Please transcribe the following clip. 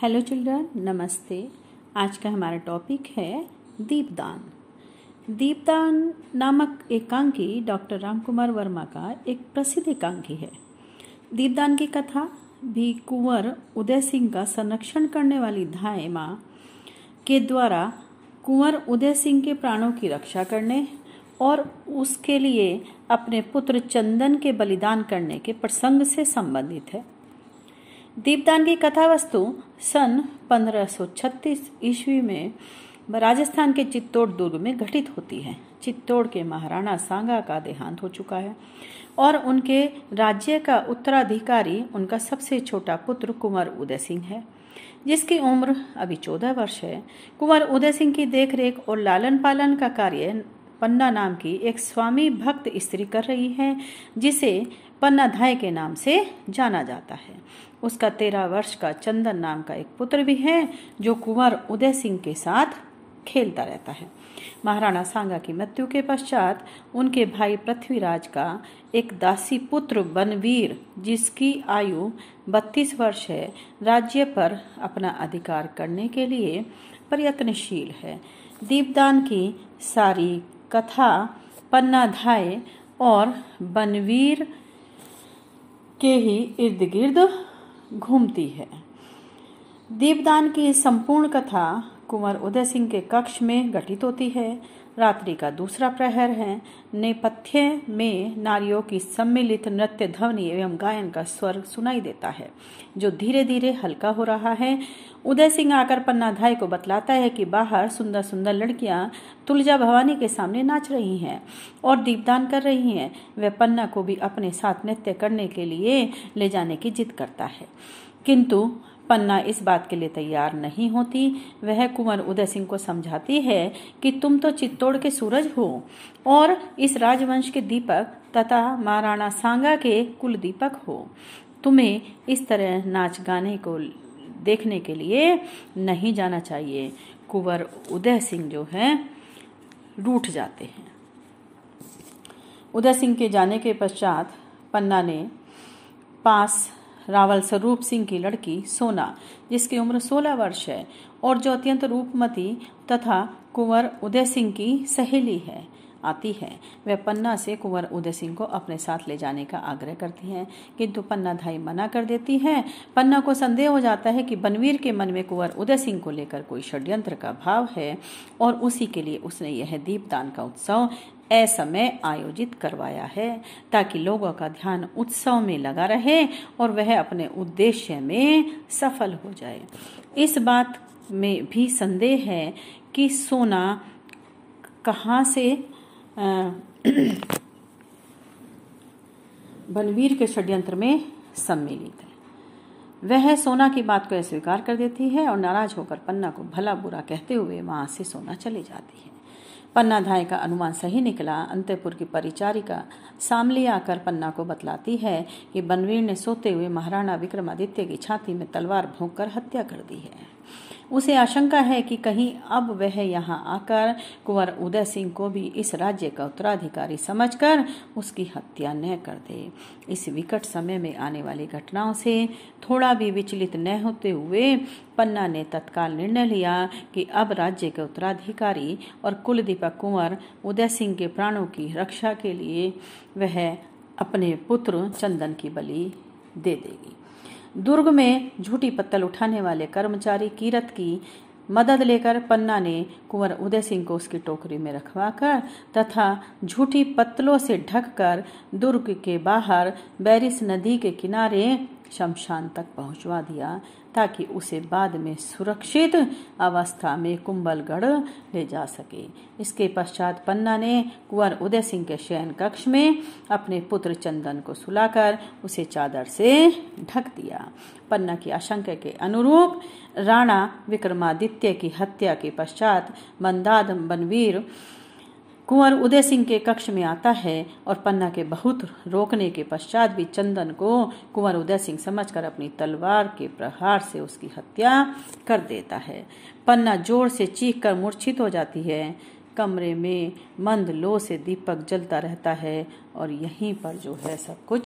hello children नमस्ते आज का हमारा टॉपिक है दीपदान दीपदान नामक एकांकी डॉक्टर राम कुमार वर्मा का एक प्रसिद्ध एकांकी है दीपदान की कथा भी कुंवर उदय सिंह का संरक्षण करने वाली धाए माँ के द्वारा कुंवर उदय सिंह के प्राणों की रक्षा करने और उसके लिए अपने पुत्र चंदन के बलिदान करने के प्रसंग से संबंधित है दीपदान की कथा वस्तु सन 1536 ईस्वी में राजस्थान के चित्तौड़ दुर्ग में घटित होती है चित्तौड़ के महाराणा सांगा का देहांत हो चुका है और उनके राज्य का उत्तराधिकारी उनका सबसे छोटा पुत्र कुंवर उदय सिंह है जिसकी उम्र अभी चौदह वर्ष है कुंवर उदय सिंह की देखरेख और लालन पालन का कार्य पन्ना नाम की एक स्वामी भक्त स्त्री कर रही है जिसे पन्ना धाय के नाम से जाना जाता है उसका तेरह वर्ष का चंदन नाम का एक पुत्र भी है जो कुंवर उदय सिंह के साथ खेलता रहता है महाराणा सांगा की मृत्यु के पश्चात उनके भाई पृथ्वीराज का एक दासी पुत्र बनवीर जिसकी आयु 32 वर्ष है राज्य पर अपना अधिकार करने के लिए प्रयत्नशील है दीपदान की सारी कथा पन्नाधाय और बनवीर के ही इर्द गिर्द घूमती है दीपदान की संपूर्ण कथा कुंवर उदय सिंह के कक्ष में घटित होती है रात्रि का दूसरा प्रहर है नेपथ्य में नारियों की सम्मिलित नृत्य ध्वनि एवं गायन का स्वर सुनाई देता है जो धीरे धीरे हल्का हो रहा है उदय सिंह आकर पन्नाधाय को बतलाता है कि बाहर सुंदर सुंदर लड़कियां तुलजा भवानी के सामने नाच रही हैं और दीपदान कर रही हैं वह पन्ना को भी अपने साथ नृत्य करने के लिए ले जाने की जिद करता है किंतु पन्ना इस बात के लिए तैयार नहीं होती वह कुंवर उदय सिंह को समझाती है कि तुम तो चित्तौड़ के सूरज हो और इस राजवंश के दीपक तथा महाराणा सांगा के कुल दीपक हो तुम्हें इस तरह नाच गाने को देखने के लिए नहीं जाना चाहिए कुंवर उदय सिंह जो है रूठ जाते हैं उदय सिंह के जाने के पश्चात पन्ना ने पास रावल स्वरूप सिंह की लड़की सोना जिसकी उम्र 16 वर्ष है और जो अत्यंत रूपमती तथा कुंवर उदय सिंह की सहेली है आती है वह पन्ना से कुंवर उदय सिंह को अपने साथ ले जाने का आग्रह करती है किंतु पन्ना धाई मना कर देती है पन्ना को संदेह हो जाता है कि बनवीर के मन में कुंवर उदय सिंह को लेकर कोई षड्यंत्र का भाव है और उसी के लिए उसने यह दीपदान का उत्सव ऐसा मैं आयोजित करवाया है ताकि लोगों का ध्यान उत्सव में लगा रहे और वह अपने उद्देश्य में सफल हो जाए इस बात में भी संदेह है कि सोना कहाँ से बनवीर के षड्यंत्र में सम्मिलित है वह सोना की बात को अस्वीकार कर देती है और नाराज होकर पन्ना को भला बुरा कहते हुए वहां से सोना चली जाती है पन्नाधाय का अनुमान सही निकला अंतपुर की परिचारिका सामली आकर पन्ना को बतलाती है कि बनवीर ने सोते हुए महाराणा विक्रमादित्य की छाती में तलवार भोंक कर हत्या कर दी है उसे आशंका है कि कहीं अब वह यहाँ आकर कुंवर उदय सिंह को भी इस राज्य का उत्तराधिकारी समझकर उसकी हत्या न कर दे इस विकट समय में आने वाली घटनाओं से थोड़ा भी विचलित न होते हुए पन्ना ने तत्काल निर्णय लिया कि अब राज्य के उत्तराधिकारी और कुलदीपक कुंवर उदय सिंह के प्राणों की रक्षा के लिए वह अपने पुत्र चंदन की बलि दे देगी दुर्ग में झूठी पत्तल उठाने वाले कर्मचारी कीरत की मदद लेकर पन्ना ने कुंवर उदय सिंह को उसकी टोकरी में रखवाकर तथा झूठी पत्तलों से ढककर दुर्ग के बाहर बैरिस नदी के किनारे शमशान तक पहुंचवा दिया ताकि उसे बाद में सुरक्षित अवस्था में कुंभलगढ़ ले जा सके इसके पश्चात पन्ना ने कुंवर उदय सिंह के शयन कक्ष में अपने पुत्र चंदन को सुलाकर उसे चादर से ढक दिया पन्ना की आशंका के अनुरूप राणा विक्रमादित्य की हत्या के पश्चात मंदाद बनवीर कुंवर उदय सिंह के कक्ष में आता है और पन्ना के बहुत रोकने के पश्चात भी चंदन को कुंवर उदय सिंह समझकर अपनी तलवार के प्रहार से उसकी हत्या कर देता है पन्ना जोर से चीख कर मूर्छित हो जाती है कमरे में मंद लो से दीपक जलता रहता है और यहीं पर जो है सब कुछ